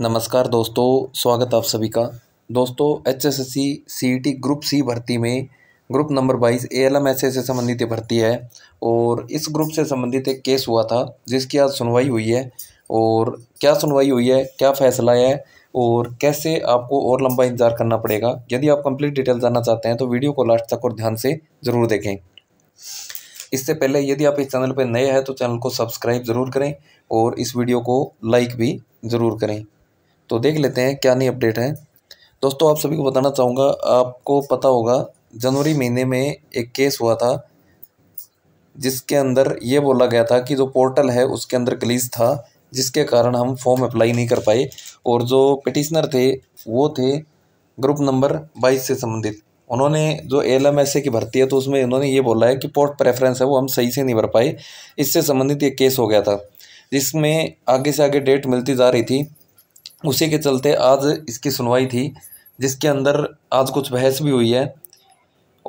नमस्कार दोस्तों स्वागत आप सभी का दोस्तों H S S C C T group C भर्ती में ग्रुप नंबर बाईस A L M S A से संबंधित भर्ती है और इस ग्रुप से संबंधित एक केस हुआ था जिसकी आज सुनवाई हुई है और क्या सुनवाई हुई है क्या फैसला है और कैसे आपको और लंबा इंतज़ार करना पड़ेगा यदि आप कंप्लीट डिटेल जानना चाहते हैं तो वीडियो को लास्ट तक और ध्यान से ज़रूर देखें इससे पहले यदि आप इस चैनल पर नए हैं तो चैनल को सब्सक्राइब ज़रूर करें और इस वीडियो को लाइक भी ज़रूर करें तो देख लेते हैं क्या नई अपडेट है दोस्तों आप सभी को बताना चाहूँगा आपको पता होगा जनवरी महीने में एक केस हुआ था जिसके अंदर ये बोला गया था कि जो पोर्टल है उसके अंदर क्लीज था जिसके कारण हम फॉर्म अप्लाई नहीं कर पाए और जो पिटिशनर थे वो थे ग्रुप नंबर बाईस से संबंधित उन्होंने जो एल एम एस ए की भर्ती है तो उसमें उन्होंने ये बोला है कि पोर्ट प्रेफरेंस है वो हम सही से नहीं भर पाए इससे संबंधित ये केस हो गया था जिसमें आगे से आगे डेट मिलती जा रही थी उसी के चलते आज इसकी सुनवाई थी जिसके अंदर आज कुछ बहस भी हुई है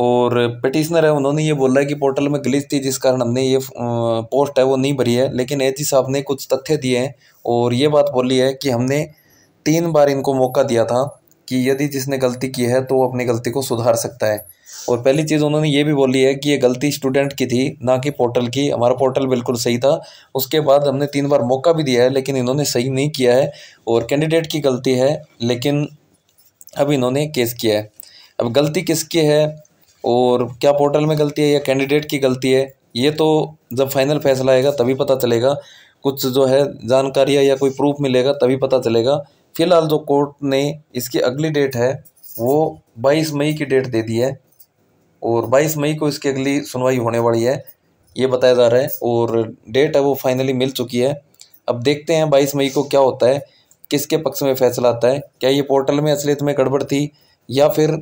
और पटिशनर है उन्होंने ये बोला है कि पोर्टल में गलीज थी जिस कारण हमने ये पोस्ट है वो नहीं भरी है लेकिन एच साहब ने कुछ तथ्य दिए हैं और ये बात बोली है कि हमने तीन बार इनको मौका दिया था कि यदि जिसने गलती की है तो वो अपनी गलती को सुधार सकता है और पहली चीज़ उन्होंने ये भी बोली है कि ये गलती स्टूडेंट की थी ना कि पोर्टल की हमारा पोर्टल बिल्कुल सही था उसके बाद हमने तीन बार मौका भी दिया है लेकिन इन्होंने सही नहीं किया है और कैंडिडेट की गलती है लेकिन अब इन्होंने केस किया है अब गलती किसकी है और क्या पोर्टल में गलती है या कैंडिडेट की गलती है ये तो जब फाइनल फैसला आएगा तभी पता चलेगा कुछ जो है जानकारियाँ या कोई प्रूफ मिलेगा तभी पता चलेगा फ़िलहाल जो कोर्ट ने इसकी अगली डेट है वो 22 मई की डेट दे दी है और 22 मई को इसकी अगली सुनवाई होने वाली है ये बताया जा रहा है और डेट है वो फाइनली मिल चुकी है अब देखते हैं बाईस मई को क्या होता है किसके पक्ष में फैसला आता है क्या ये पोर्टल में असलियत में गड़बड़ थी या फिर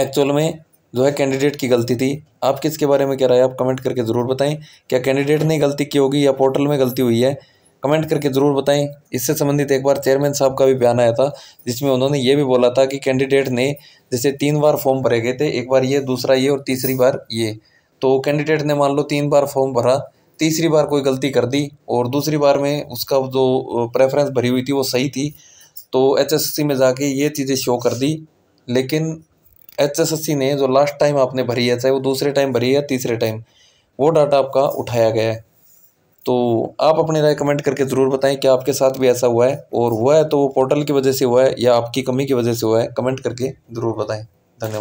एक्चुअल में जो है कैंडिडेट की गलती थी आप किसके बारे में कह रहे हैं आप कमेंट करके ज़रूर बताएं क्या कैंडिडेट ने गलती की होगी या पोर्टल में गलती हुई है कमेंट करके ज़रूर बताएं इससे संबंधित एक बार चेयरमैन साहब का भी बयान आया था जिसमें उन्होंने ये भी बोला था कि कैंडिडेट ने जैसे तीन बार फॉर्म भरे गए थे एक बार ये दूसरा ये और तीसरी बार ये तो कैंडिडेट ने मान लो तीन बार फॉर्म भरा तीसरी बार कोई गलती कर दी और दूसरी बार में उसका जो प्रेफरेंस भरी हुई थी वो सही थी तो एचएसएससी में जाके ये चीज़ें शो कर दी लेकिन एचएसएससी ने जो लास्ट टाइम आपने भरी है चाहे वो दूसरे टाइम भरी है तीसरे टाइम वो डाटा आपका उठाया गया है तो आप अपनी राय कमेंट करके ज़रूर बताएं कि आपके साथ भी ऐसा हुआ है और हुआ है तो वो पोर्टल की वजह से हुआ है या आपकी कमी की वजह से हुआ है कमेंट करके ज़रूर बताएं धन्यवाद